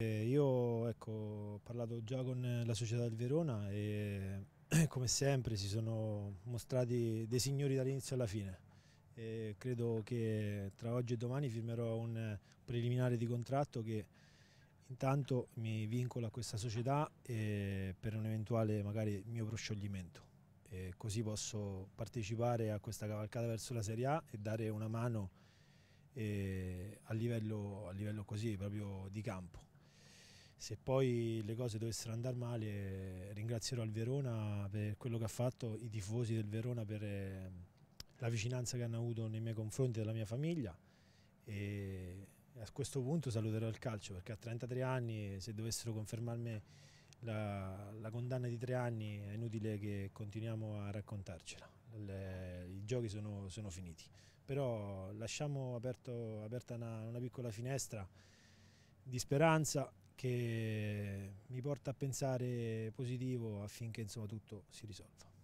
Eh, io ecco, ho parlato già con la società del Verona e come sempre si sono mostrati dei signori dall'inizio alla fine. E credo che tra oggi e domani firmerò un preliminare di contratto che intanto mi vincola a questa società per un eventuale magari mio proscioglimento. E così posso partecipare a questa cavalcata verso la Serie A e dare una mano eh, a livello, a livello così proprio di campo se poi le cose dovessero andare male ringrazierò il Verona per quello che ha fatto, i tifosi del Verona per ehm, la vicinanza che hanno avuto nei miei confronti della mia famiglia e a questo punto saluterò il calcio perché a 33 anni se dovessero confermarmi la, la condanna di tre anni è inutile che continuiamo a raccontarcela, Le, i giochi sono, sono, finiti, però lasciamo aperto, aperta una, una piccola finestra di speranza che mi porta a pensare positivo affinché insomma, tutto si risolva.